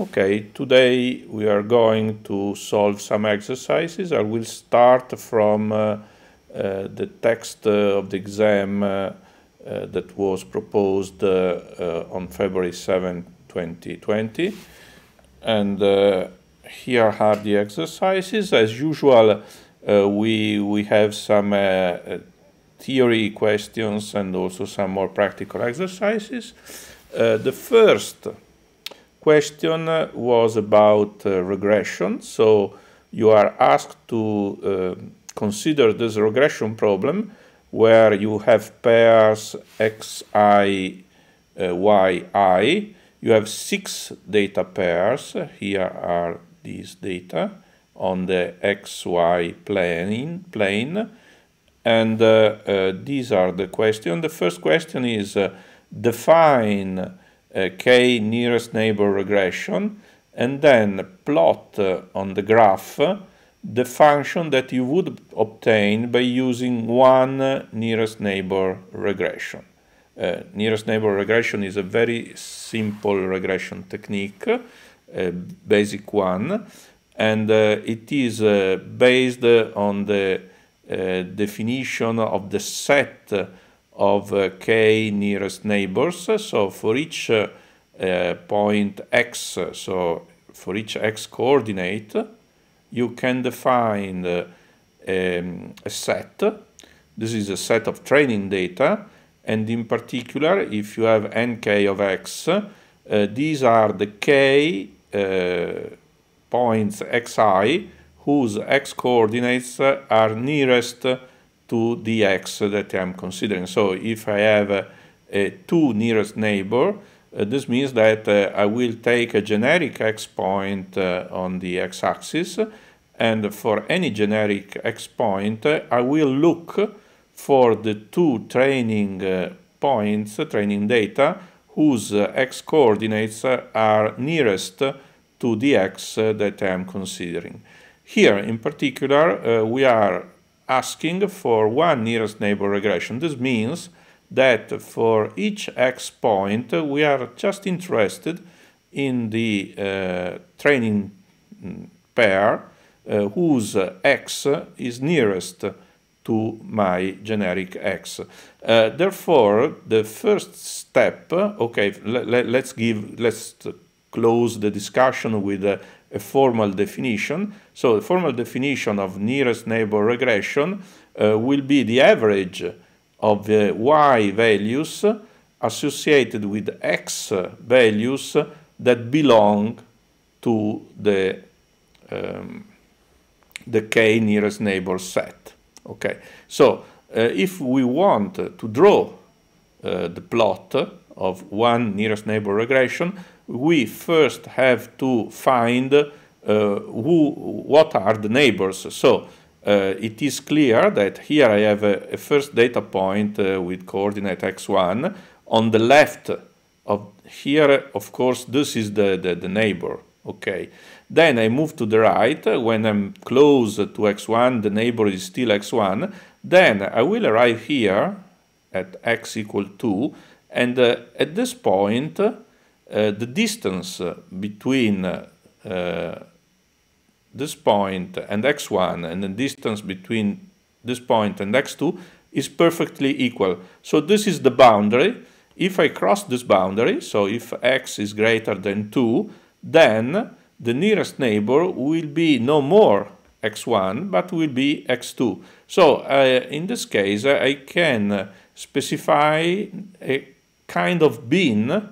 Okay, today we are going to solve some exercises. I will start from uh, uh, the text uh, of the exam uh, uh, that was proposed uh, on February 7, 2020. And here are the exercises. As usual, we, we have some theory questions and also some more practical exercises. the first question was about uh, regression. So you are asked to uh, consider this regression problem where you have pairs xi, uh, yi. You have six data pairs. Here are these data on the xy plane. plane. And uh, uh, these are the questions. The first question is uh, define uh, k nearest neighbor regression, and then plot uh, on the graph uh, the function that you would obtain by using one nearest neighbor regression. Uh, nearest neighbor regression is a very simple regression technique, a basic one, and uh, it is uh, based on the definition of the set of uh, k nearest neighbors. So for each uh, point x, so for each x coordinate, you can define uh, um, a set. This is a set of training data, and in particular, if you have nk of x, uh, these are the k uh, points xi whose x coordinates are nearest to the x that I'm considering. So if I have a, a two nearest neighbor, uh, this means that uh, I will take a generic x point uh, on the x-axis, and for any generic x point, uh, I will look for the two training uh, points, training data, whose uh, x coordinates are nearest to the x that I am considering. Here, in particular, we are asking for one nearest neighbor regression. This means that for each x point, we are just interested in the uh, training mm, pair uh, whose x is nearest to my generic x. Uh, therefore, the first step, okay, let, us give, let's close the discussion with uh, a formal definition. So the formal definition of nearest neighbor regression uh, will be the average of the y values associated with x values that belong to the um, the k nearest neighbor set. Okay, so uh, if we want to draw uh, the plot of one nearest neighbor regression, we first have to find uh, who, what are the neighbors. So uh, it is clear that here I have a, a first data point uh, with coordinate x1. On the left of here, of course, this is the, the, the neighbor okay then I move to the right when I'm close to x1 the neighbor is still x1 then I will arrive here at x equal 2 and uh, at this point uh, the distance uh, between uh, this point and x1 and the distance between this point and x2 is perfectly equal. So this is the boundary. If I cross this boundary, so if x is greater than 2, then the nearest neighbor will be no more x1, but will be x2. So uh, in this case, I can specify a kind of bin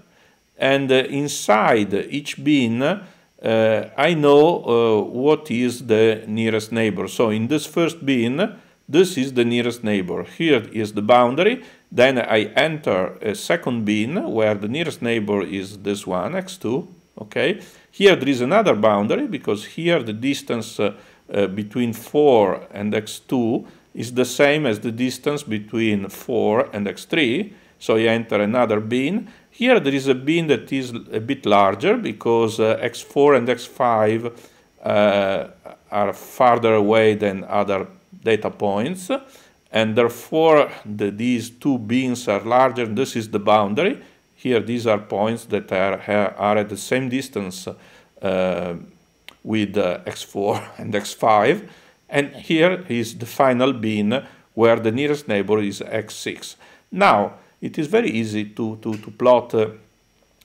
and uh, inside each bin uh, I know uh, what is the nearest neighbor. So in this first bin, this is the nearest neighbor. Here is the boundary. Then I enter a second bin where the nearest neighbor is this one, x2. Okay. Here there is another boundary because here the distance uh, uh, between 4 and x2 is the same as the distance between 4 and x3. So I enter another bin. Here there is a bin that is a bit larger because uh, X4 and X5 uh, are farther away than other data points and therefore the, these two bins are larger. This is the boundary. Here these are points that are, are at the same distance uh, with uh, X4 and X5 and here is the final bin where the nearest neighbor is X6. Now it is very easy to, to, to plot uh,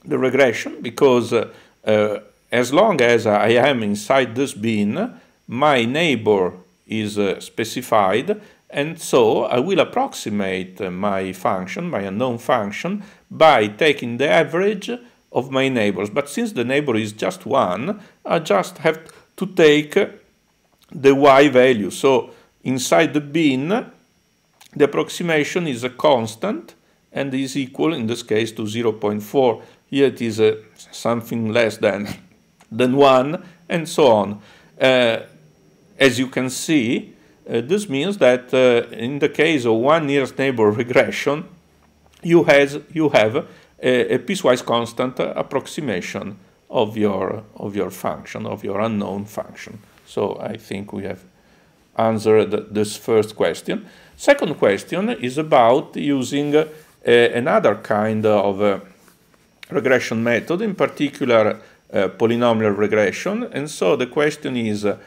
the regression because uh, uh as long as I am inside this bin, my neighbor is uh, specified and so I will approximate uh, my function, my unknown function, by taking the average of my neighbors. But since the neighbor is just one, I just have to take the y value. So inside the bin, the approximation is a constant and is equal in this case to 0.4. Here it is uh, something less than, than 1 and so on. Uh, as you can see, uh, this means that uh, in the case of one nearest neighbor regression, you, has, you have a, a piecewise constant approximation of your, of your function, of your unknown function. So I think we have answered this first question. Second question is about using another kind of uh, regression method, in particular uh, polynomial regression. And so the question is, uh,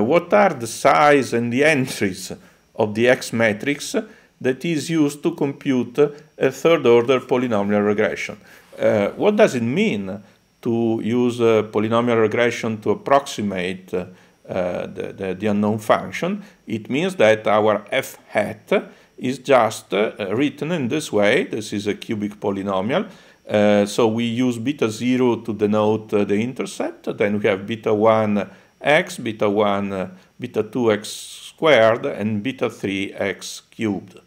what are the size and the entries of the X matrix that is used to compute a third order polynomial regression. Uh, what does it mean to use uh, polynomial regression to approximate uh, the, the, the, unknown function? It means that our f hat is just uh, written in this way. This is a cubic polynomial. Uh, so we use beta 0 to denote uh, the intercept. Then we have beta 1 x, beta 1, beta 2 x squared, and beta 3 x cubed.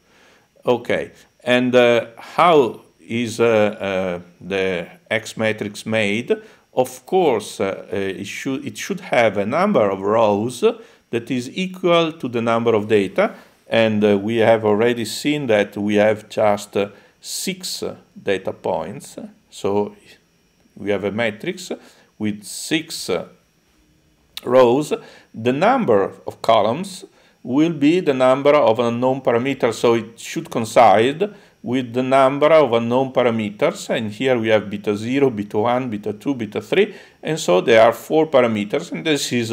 Okay, and how is the X matrix made? of course, uh, it, should, it should have a number of rows that is equal to the number of data and uh, we have already seen that we have just uh, six uh, data points. So we have a matrix with six rows. The number of columns will be the number of unknown parameters, so it should coincide with the number of unknown parameters, and here we have beta 0, beta 1, beta 2, beta 3, and so there are four parameters, and this is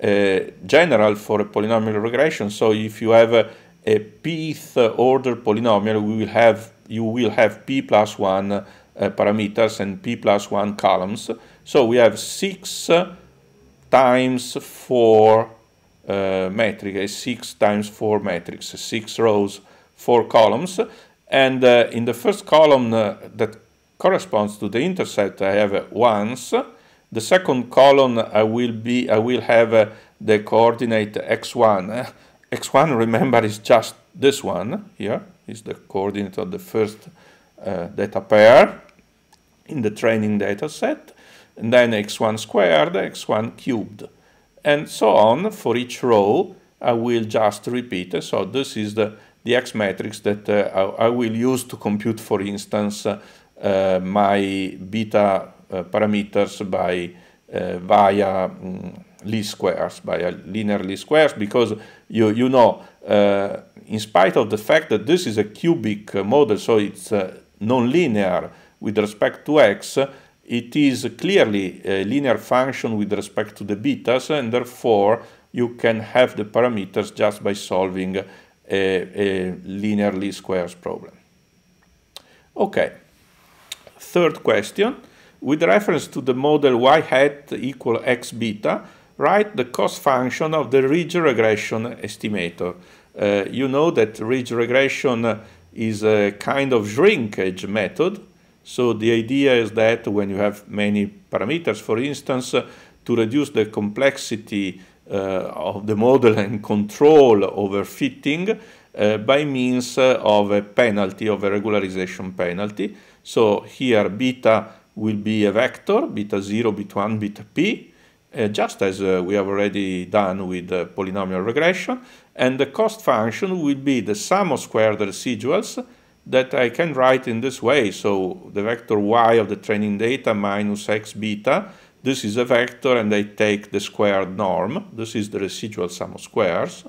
uh, general for a polynomial regression. So if you have a, a pth order polynomial, we will have you will have p plus one uh, parameters and p plus one columns. So we have six uh, times four uh, metric, a six times four matrix, six rows, four columns. And uh, in the first column uh, that corresponds to the intercept, I have once, the second column I will be I will have uh, the coordinate x1. x1 remember is just this one here is the coordinate of the first uh, data pair in the training data set and then x1 squared, x1 cubed and so on for each row I will just repeat so this is the the X matrix that uh, I, I, will use to compute for instance uh, my beta Eh, parameters by eh, via um, least squares, by a linear least squares, because you, you know, eh, in spite of the fact that this is a cubic model, so it's non-linear with respect to x, it is clearly a linear function with respect to the betas, and therefore you can have the parameters just by solving a, a linear least squares problem. Okay, third question with reference to the model y hat equal x beta, write the cost function of the ridge regression estimator. Uh, you know that ridge regression is a kind of shrinkage method. So the idea is that when you have many parameters, for instance, uh, to reduce the complexity uh, of the model and control over fitting uh, by means uh, of a penalty, of a regularization penalty. So here beta will be a vector, beta 0, beta 1, beta p, uh, just as uh, we have already done with uh, polynomial regression, and the cost function will be the sum of squared residuals that I can write in this way. So the vector y of the training data minus x beta, this is a vector and I take the squared norm, this is the residual sum of squares,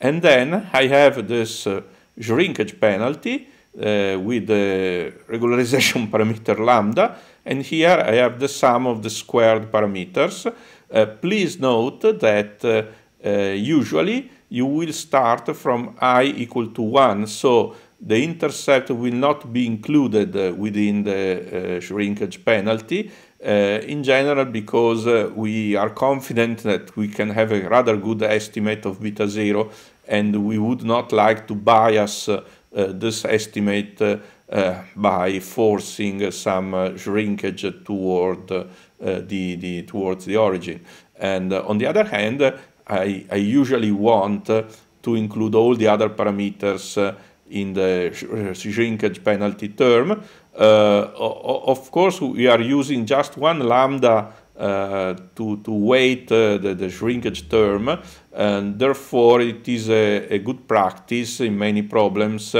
and then I have this uh, shrinkage penalty uh, with the regularization parameter lambda, and here I have the sum of the squared parameters. Uh, please note that uh, uh, usually you will start from i equal to 1, so the intercept will not be included uh, within the uh, shrinkage penalty, uh, in general because uh, we are confident that we can have a rather good estimate of beta zero and we would not like to bias uh, uh this estimate uh, by forcing some uh, shrinkage toward uh, the, the, towards the origin. And on the other hand, I, I usually want to include all the other parameters in the shrinkage penalty term. Uh, of course, we are using just one lambda uh, to, to weight uh, the, the, shrinkage term, and therefore it is a, a good practice in many problems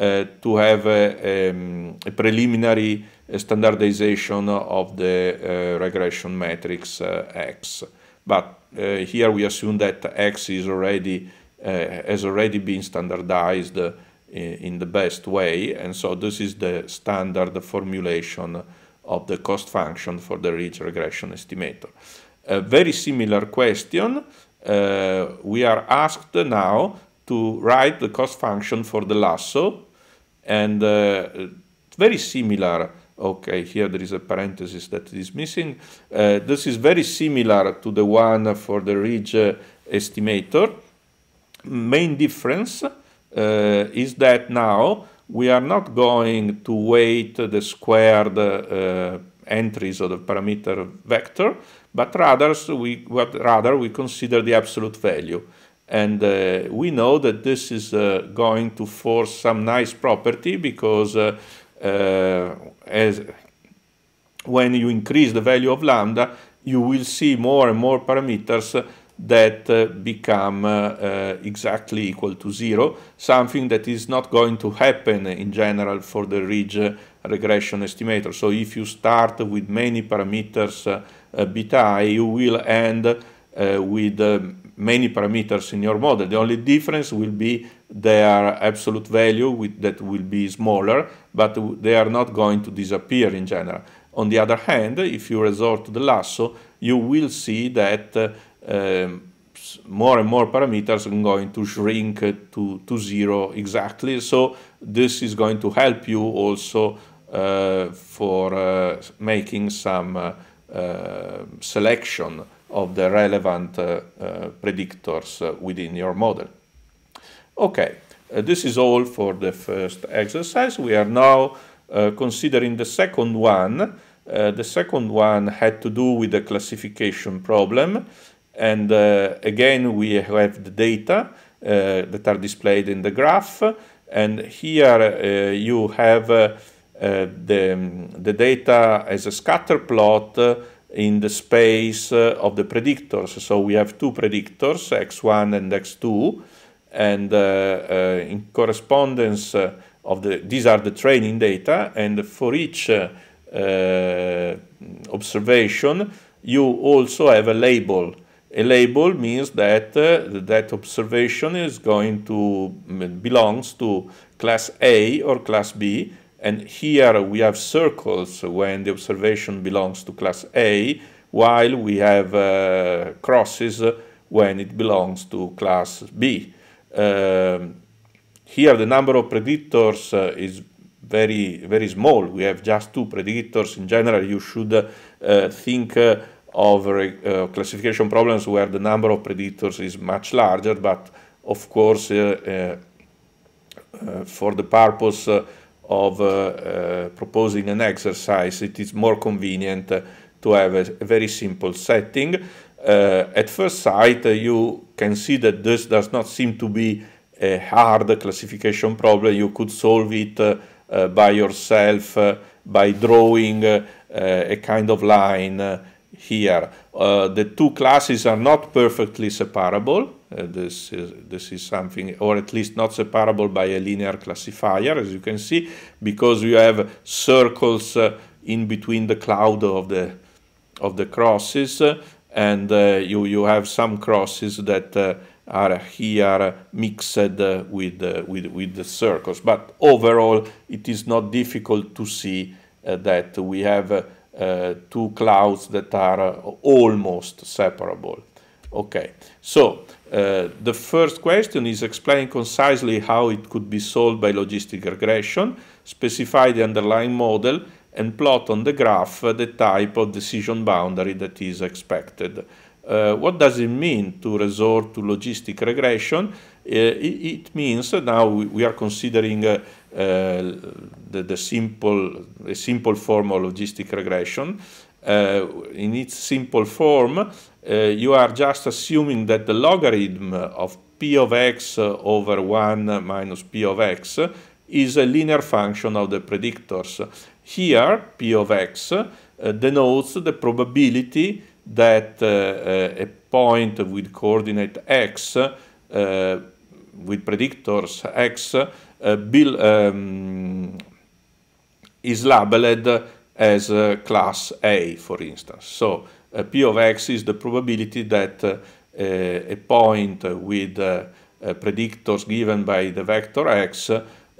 uh, to have a, um, a preliminary standardization of the uh, regression matrix uh, X. But here we assume that X is already has already been standardized in the best way. And so this is the standard formulation of the cost function for the ridge regression estimator. A very similar question, uh, we are asked now to write the cost function for the lasso and uh, very similar okay, here there is a parenthesis that is missing. Uh, this is very similar to the one for the ridge uh, estimator. Main difference uh, is that now we are not going to weight the squared uh, entries of the parameter vector, but rather, we, rather we consider the absolute value. And uh, we know that this is uh, going to force some nice property because uh, uh, as when you increase the value of lambda, you will see more and more parameters that uh, become uh, uh, exactly equal to zero, something that is not going to happen in general for the ridge uh, regression estimator. So if you start with many parameters beta i, you will end with um, many parameters in your model. The only difference will be their absolute value with, that will be smaller, but they are not going to disappear in general. On the other hand, if you resort to the lasso, you will see that uh, um, more and more parameters are going to shrink to, to zero exactly. So this is going to help you also uh, for uh, making some uh, uh, selection of the relevant uh, uh, predictors uh, within your model. Okay, this is all for the first exercise. We are now considering the second one. the second one had to do with the classification problem. And again, we have the data that are displayed in the graph. And here uh, you have uh, uh, the, um, the data as a scatter plot in the space uh, of the predictors. So we have two predictors, x1 and x2, and uh, uh, in correspondence of the, these are the training data, and for each observation, you also have a label. A label means that uh, that observation is going to mm, belongs to class A or class B, and here we have circles when the observation belongs to class A, while we have uh, crosses when it belongs to class B. Um, here the number of predictors uh, is very, very small. We have just two predictors. In general, you should uh, think uh, of uh, classification problems where the number of predictors is much larger, but of course, uh, for the purpose of uh, uh, proposing an exercise, it is more convenient to have a, a very simple setting. Uh, at first sight, you can see that this does not seem to be a hard classification problem. You could solve it by yourself by drawing a kind of line here. Uh, the two classes are not perfectly separable. Uh, this, is, this is something, or at least not separable by a linear classifier, as you can see, because you have circles uh, in between the cloud of the, of the crosses, uh, and uh, you, you have some crosses that uh, are here mixed with, with, with the circles. But overall, it is not difficult to see that we have uh, two clouds that are uh, almost separable. Okay, so uh, the first question is explain concisely how it could be solved by logistic regression, specify the underlying model, and plot on the graph uh, the type of decision boundary that is expected. Uh, what does it mean to resort to logistic regression? It, it, means now we, we are considering the, the simple, a simple form of logistic regression. Uh, in its simple form, uh, you are just assuming that the logarithm of p of x over 1 minus p of x is a linear function of the predictors. Here, p of x uh, denotes the probability that uh, uh a point with coordinate x, with predictors x, uh, Bill um, is labeled as class A, for instance. So uh, P of x is the probability that uh, a point with predictors given by the vector x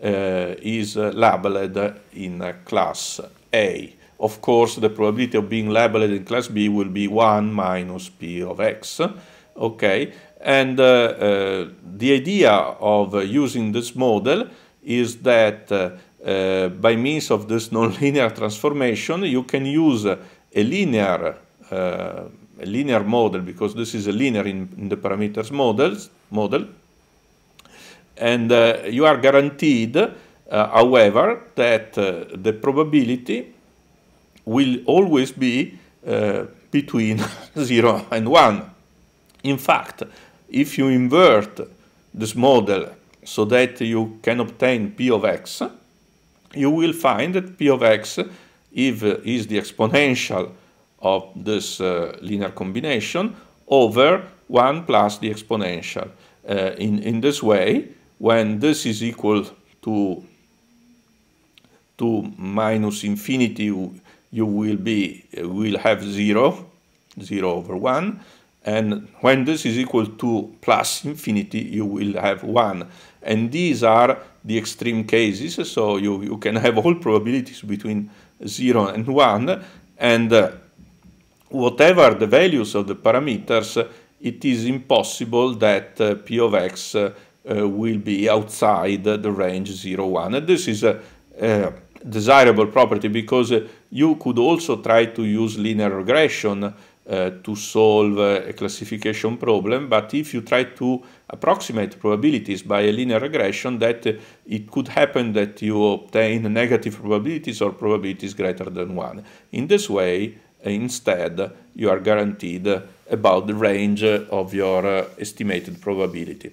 is labeled in class A of course, the probability of being labeled in class B will be 1 minus P of x, okay? And uh, uh, the idea of uh, using this model is that by means of this nonlinear transformation, you can use a linear a linear model because this is a linear in, in the parameters models model and uh, you are guaranteed uh, however that uh, the probability will always be between 0 and 1 in fact if you invert this model so that you can obtain P of x, you will find that P of x if, uh, is the exponential of this uh, linear combination over 1 plus the exponential. Uh, in, in this way, when this is equal to, to minus infinity, you will, be, uh, will have 0, 0 over 1, and when this is equal to plus infinity, you will have 1. And these are the extreme cases, so you, you can have all probabilities between 0 and 1, and uh, whatever the values of the parameters, it is impossible that uh, P of x uh, will be outside the range 0, 1. And this is a, a desirable property because you could also try to use linear regression uh, to solve a classification problem, but if you try to approximate probabilities by a linear regression, that it could happen that you obtain negative probabilities or probabilities greater than one. In this way, instead, you are guaranteed about the range of your eh, estimated probability.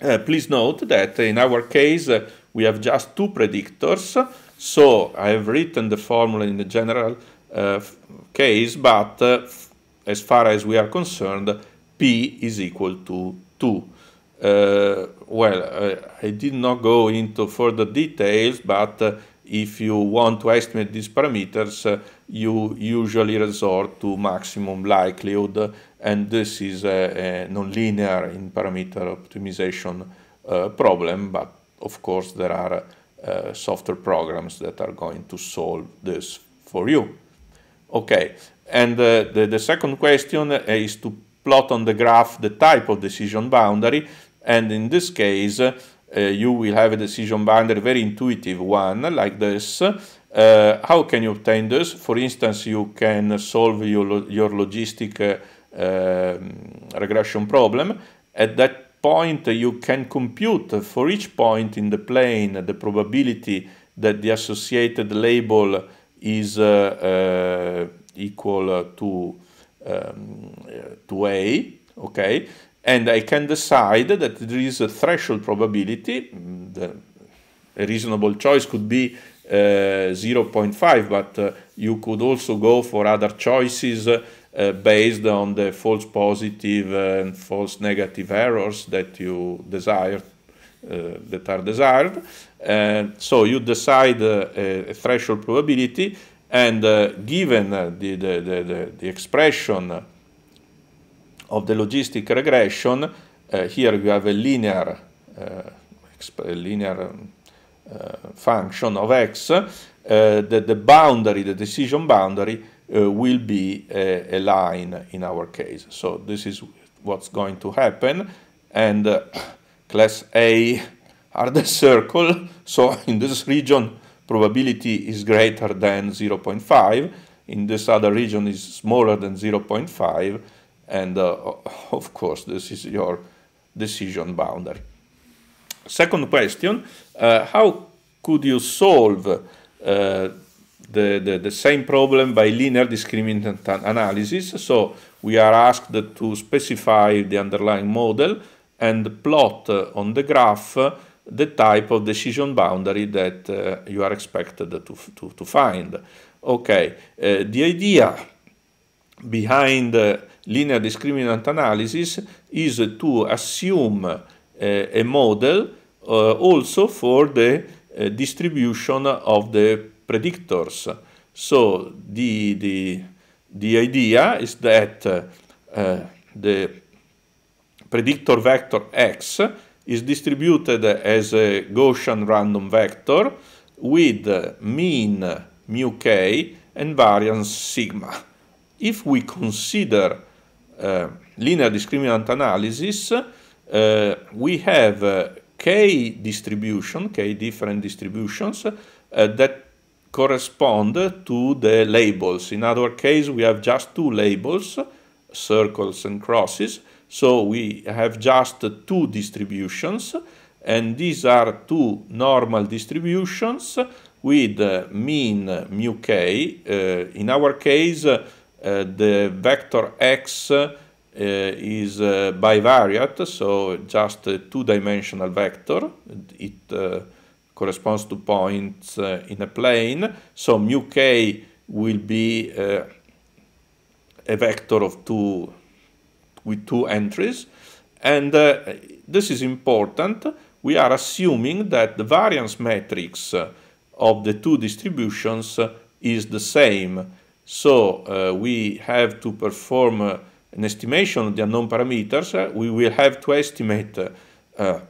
Uh, please note that in our case, uh, we have just two predictors. So I have written the formula in the general uh, case, but as far as we are concerned, P is equal to 2. Uh, well, uh, I did not go into further details, but uh, if you want to estimate these parameters, uh, you usually resort to maximum likelihood, and this is a, a nonlinear in parameter optimization uh, problem, but of course there are uh, software programs that are going to solve this for you. Okay, and uh, the, the second question is to plot on the graph the type of decision boundary. And in this case, uh, you will have a decision boundary, very intuitive one like this. Uh, how can you obtain this? For instance, you can solve your, your logistic uh, uh, regression problem. At that point, you can compute for each point in the plane the probability that the associated label is uh, uh, equal uh, to um, uh, to A, okay? And I can decide that there is a threshold probability. Mm, the, a reasonable choice could be uh, 0.5, but uh, you could also go for other choices uh, based on the false positive and false negative errors that you desire, uh, that are desired. so you decide a threshold probability and uh, given uh, the, the, the, the, expression of the logistic regression, uh, here you have a linear, linear um, function of x, the boundary, the decision boundary, will be a, a line in our case. So this is what's going to happen. And class A are the circle, so in this region probability is greater than 0.5. In this other region is smaller than 0.5. And uh, of course, this is your decision boundary. Second question, uh, how could you solve uh, the, the, the, same problem by linear discriminant analysis? So we are asked to specify the underlying model and plot uh, on the graph uh, the type of decision boundary that uh, you are expected to, to, to find. Okay, uh, the idea behind uh, linear discriminant analysis is to assume uh, a model uh, also for the uh, distribution of the predictors. So the, the, the idea is that the predictor vector x is distributed as a Gaussian random vector with mean mu k and variance sigma. If we consider uh, linear discriminant analysis, uh, we have uh, k distribution, k different distributions uh, that correspond to the labels. In our case, we have just two labels, circles and crosses, so we have just two distributions, and these are two normal distributions with uh, mean uh, mu k. Uh, in our case, uh, the vector x uh, is uh, bivariate, so just a two-dimensional vector. It corresponds to points in a plane, so mu k will be a vector of two with two entries. And uh, this is important. We are assuming that the variance matrix uh, of the two distributions uh, is the same. So uh, we have to perform uh, an estimation of the unknown parameters. Uh, we will have to estimate uh,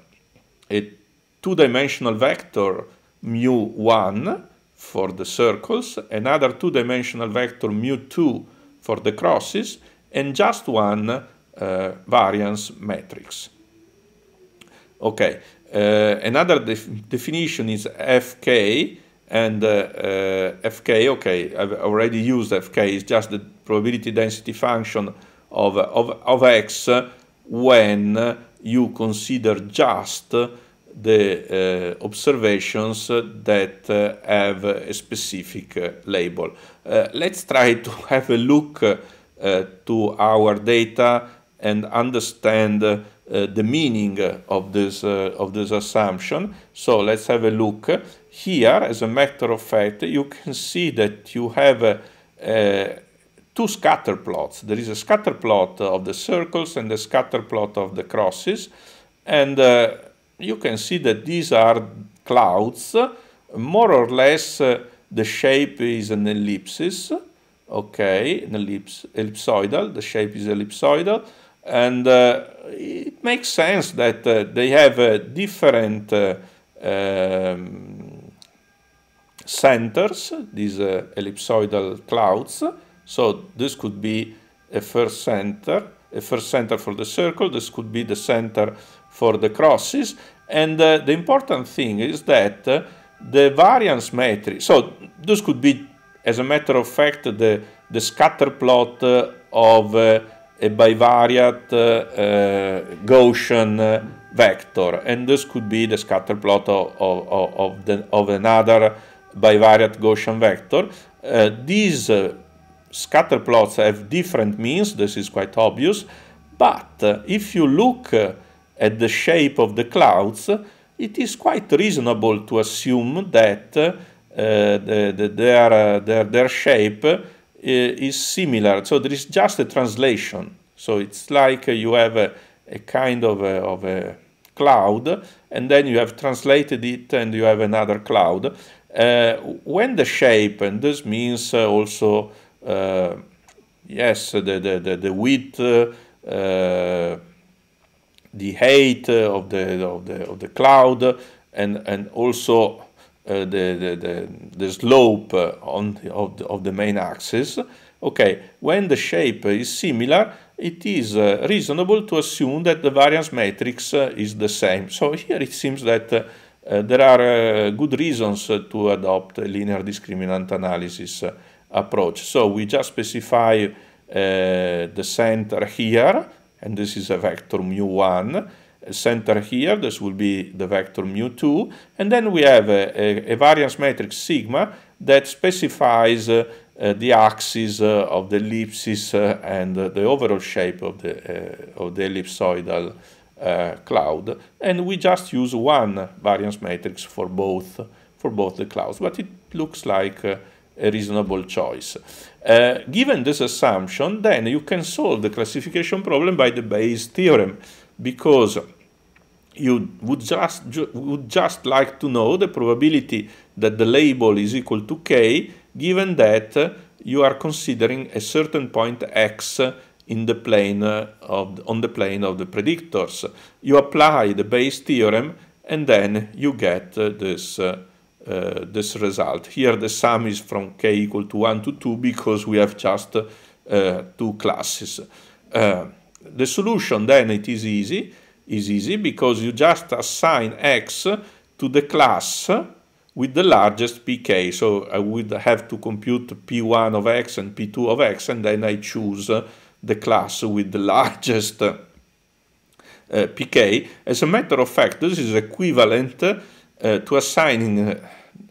a two-dimensional vector mu1 for the circles, another two-dimensional vector mu2 for the crosses, and just one uh, variance matrix. Okay, uh, another def definition is Fk, and uh, uh, Fk, okay, I've already used Fk, it's just the probability density function of, of, of x when you consider just the uh, observations that uh, have a specific uh, label. let's try to have a look to our data and understand uh, the meaning of this, uh, of this assumption. So let's have a look. Here, as a matter of fact, you can see that you have uh, two scatter plots. There is a scatter plot of the circles and a scatter plot of the crosses. And uh, you can see that these are clouds. More or less, uh, the shape is an ellipsis. Okay, an ellipse, ellipsoidal. The shape is ellipsoidal. And uh, it makes sense that uh, they have different uh, um, centers, these ellipsoidal clouds. So this could be a first center, a first center for the circle, this could be the center for the crosses. And uh, the important thing is that uh, the variance matrix, so this could be, as a matter of fact, the, the scatter plot uh, of a bivariate uh, Gaussian vector, and this could be the scatter plot of, of, of, the, of another bivariate Gaussian vector. Uh, these uh, scatter plots have different means, this is quite obvious, but uh, if you look at the shape of the clouds, it is quite reasonable to assume that the, the, their, their, their shape is similar. So there is just a translation. So it's like you have a, a kind of a, of a cloud, and then you have translated it, and you have another cloud. Uh, when the shape, and this means uh, also, uh, yes, the, the, the, the width, uh, the height of the, of the, of the cloud, and, and also the, eh, the, the, the slope eh, on the, of, the, of the main axis, okay, when the shape is similar, it is uh, reasonable to assume that the variance matrix uh, is the same. So here it seems that uh, there are good reasons to adopt a linear discriminant analysis approach. So we just specify the center here, and this is a vector mu1, center here, this will be the vector mu2, and then we have a, a, a variance matrix sigma that specifies uh, uh, the axis uh, of the ellipsis uh, and uh, the overall shape of the, uh, of the ellipsoidal cloud, and we just use one variance matrix for both, for both the clouds, but it looks like a reasonable choice. given this assumption, then you can solve the classification problem by the Bayes theorem, because you would just, ju would just like to know the probability that the label is equal to k given that uh, you are considering a certain point x in the plane uh, of on the plane of the predictors. You apply the Bayes theorem and then you get uh, this, uh, uh, this result. Here the sum is from k equal to 1 to 2 because we have just uh, two classes. the solution then it is easy is easy because you just assign x to the class with the largest pk. So I would have to compute p1 of x and p2 of x, and then I choose the class with the largest uh, pk. As a matter of fact, this is equivalent uh, to assigning uh,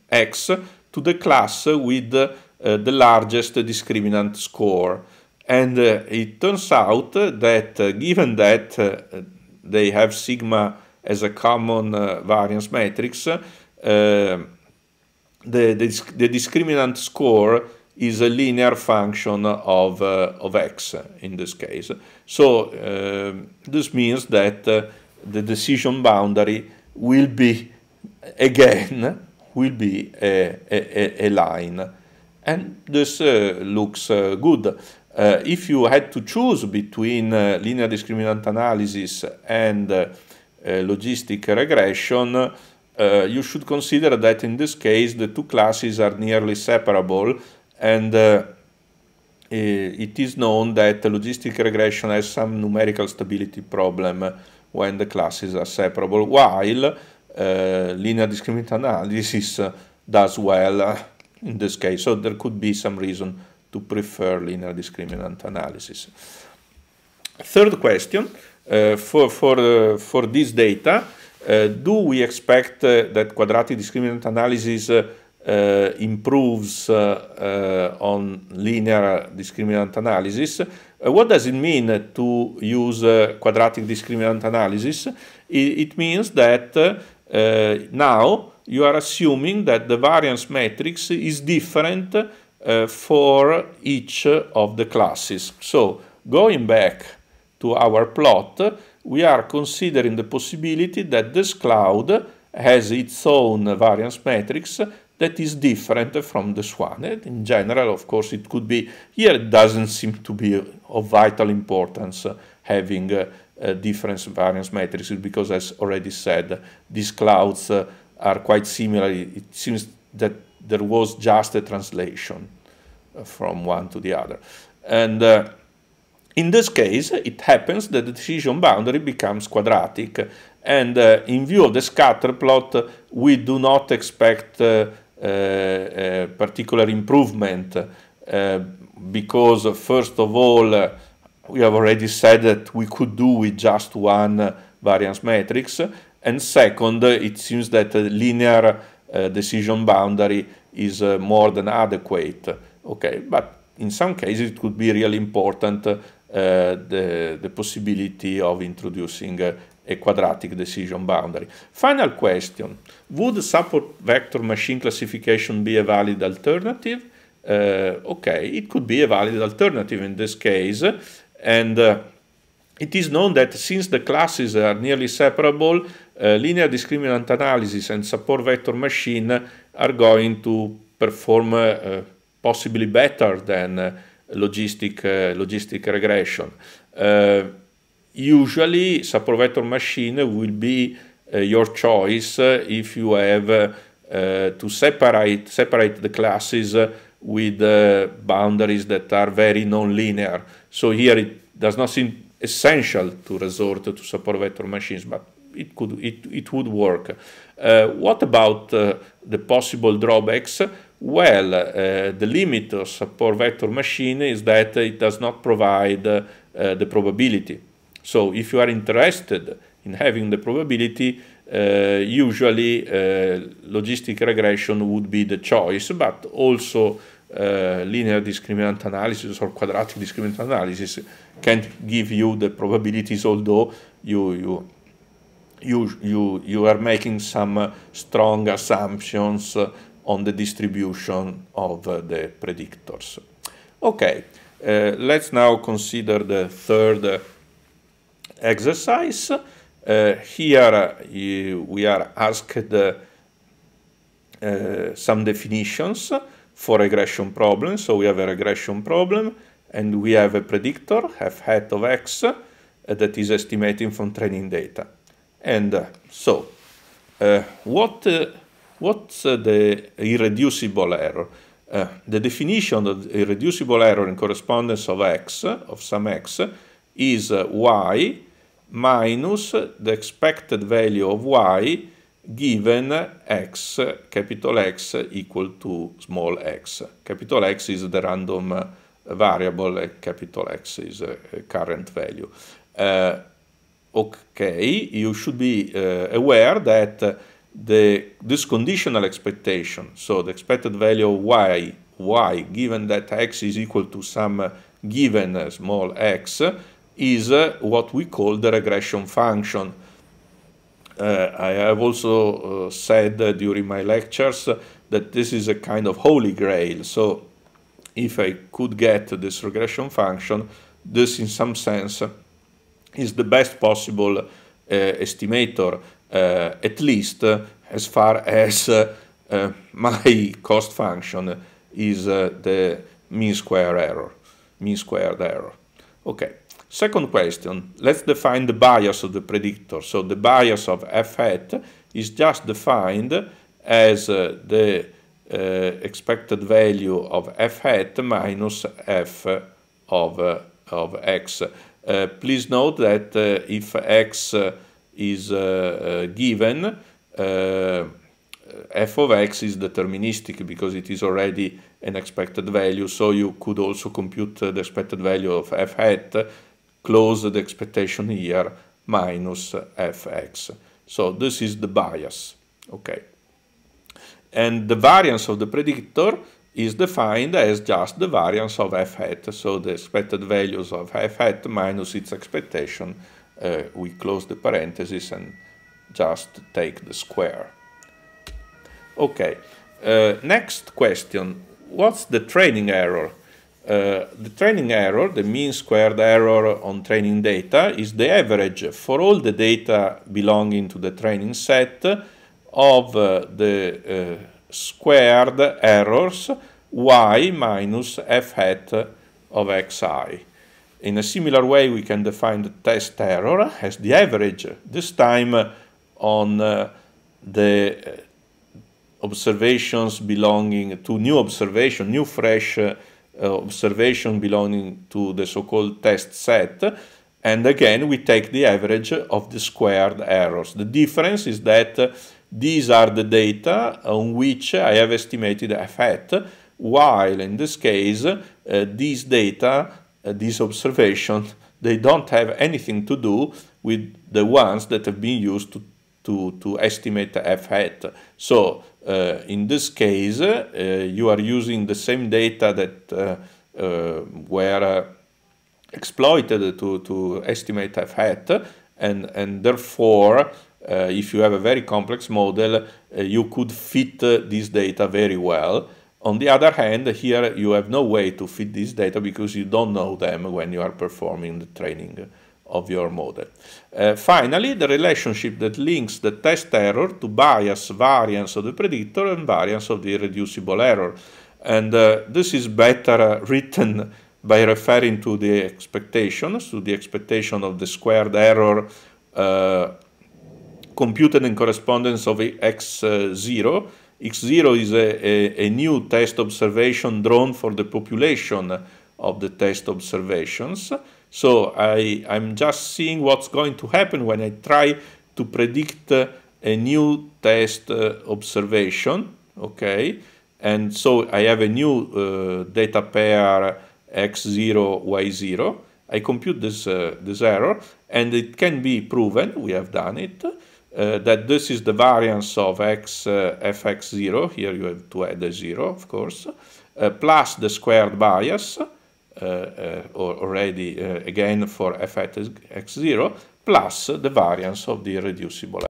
x to the class with uh, the largest discriminant score. And uh, it turns out that uh, given that they have sigma as a common uh, variance matrix, uh, the, the, the, discriminant score is a linear function of, uh, of x in this case. So um, this means that uh, the decision boundary will be, again, will be a, a, a line. And this uh, looks good uh, if you had to choose between uh, linear discriminant analysis and uh, uh, logistic regression, you should consider that in this case the two classes are nearly separable and eh, it is known that logistic regression has some numerical stability problem when the classes are separable, while uh, linear discriminant analysis does well in this case. So there could be some reason to prefer linear discriminant analysis. Third question, uh, for, for, uh, for this data, uh, do we expect uh, that quadratic discriminant analysis uh, uh, improves on linear discriminant analysis? what does it mean to use quadratic discriminant analysis? It, it means that now you are assuming that the variance matrix is different uh, for each of the classes. So going back to our plot, we are considering the possibility that this cloud has its own variance matrix that is different from this one. And in general, of course, it could be, here it doesn't seem to be of vital importance having uh, uh, variance matrices because as already said, these clouds uh, are quite similar. It seems that there was just a translation from one to the other. And uh, in this case, it happens that the decision boundary becomes quadratic. And uh, in view of the scatter plot, we do not expect uh, uh a particular improvement uh, because, first of all, uh, we have already said that we could do with just one variance matrix. And second, it seems that a linear decision boundary is more than adequate. Okay, but in some cases it could be really important uh, the, the possibility of introducing uh, a quadratic decision boundary. Final question, would support vector machine classification be a valid alternative? Uh, okay, it could be a valid alternative in this case, and uh, it is known that since the classes are nearly separable, uh, linear discriminant analysis and support vector machine are going to perform uh, possibly better than eh, logistic, eh, logistic regression. Eh, usually, support vector machine will be your choice if you have to separate, separate the classes with boundaries that are very nonlinear. So here it does not seem essential to resort to support vector machines, but it could it, it would work. Uh, what about uh, the possible drawbacks? Well, uh, the limit of support vector machine is that it does not provide uh, the probability. So if you are interested in having the probability, uh, usually uh, logistic regression would be the choice, but also uh, linear discriminant analysis or quadratic discriminant analysis can give you the probabilities, although you, you you, you, you are making some uh, strong assumptions uh, on the distribution of uh, the predictors. Okay, uh, let's now consider the third uh, exercise. here we are asked some definitions for regression problems. So we have a regression problem and we have a predictor, f hat of x, uh, that is estimating from training data. And uh, so, uh, what What's uh, the irreducible error? Uh, the definition of the irreducible error in correspondence of x, of some x, is uh, y minus the expected value of y given x, capital X equal to small x. Capital X is the random variable, capital X is a current value. Uh, okay, you should be uh, aware that the, this conditional expectation, so the expected value of y, y given that x is equal to some uh, given uh, small x, is uh, what we call the regression function. Uh, I have also uh, said uh, during my lectures that this is a kind of holy grail. So if I could get this regression function, this in some sense is the best possible estimator. Uh, at least uh, as far as uh, my cost function is the mean square error, mean squared error. Okay. Second question, let's define the bias of the predictor. So the bias of f hat is just defined as uh, the uh, expected value of f hat minus f of, uh, of x. please note that if x is uh, uh, given, uh, f of x is deterministic because it is already an expected value, so you could also compute the expected value of f hat, close the expectation here, minus fx. So this is the bias, okay? And the variance of the predictor is defined as just the variance of f hat, so the expected values of f hat minus its expectation uh, we close the parenthesis and just take the square. Okay, uh, next question. What's the training error? Uh, the training error, the mean squared error on training data, is the average for all the data belonging to the training set of uh, the uh, squared errors y minus f hat of xi. In a similar way, we can define the test error as the average, this time on uh, the uh, observations belonging to new observation, new fresh uh, observation belonging to the so-called test set. And again, we take the average of the squared errors. The difference is that these are the data on which I have estimated f hat, while in this case, uh, these data uh, these observations they don't have anything to do with the ones that have been used to, to, to estimate f hat. So uh, in this case, uh, you are using the same data that were exploited to, to estimate f hat, and, and therefore, if you have a very complex model, you could fit this data very well. On the other hand, here you have no way to fit this data because you don't know them when you are performing the training of your model. Uh, finally, the relationship that links the test error to bias variance of the predictor and variance of the irreducible error. And uh, this is better uh, written by referring to the expectations, to the expectation of the squared error uh, computed in correspondence of x0 uh, X0 is a, a, a, new test observation drawn for the population of the test observations. So I, I'm just seeing what's going to happen when I try to predict uh, a new test uh, observation, okay? And so I have a new uh, data pair x0, y0. I compute this, uh, this error, and it can be proven, we have done it, uh, that this is the variance of x uh, fx0, here you have to add a 0, of course, uh, plus the squared bias, uh, uh, or already uh, again for fx0, plus the variance of the irreducible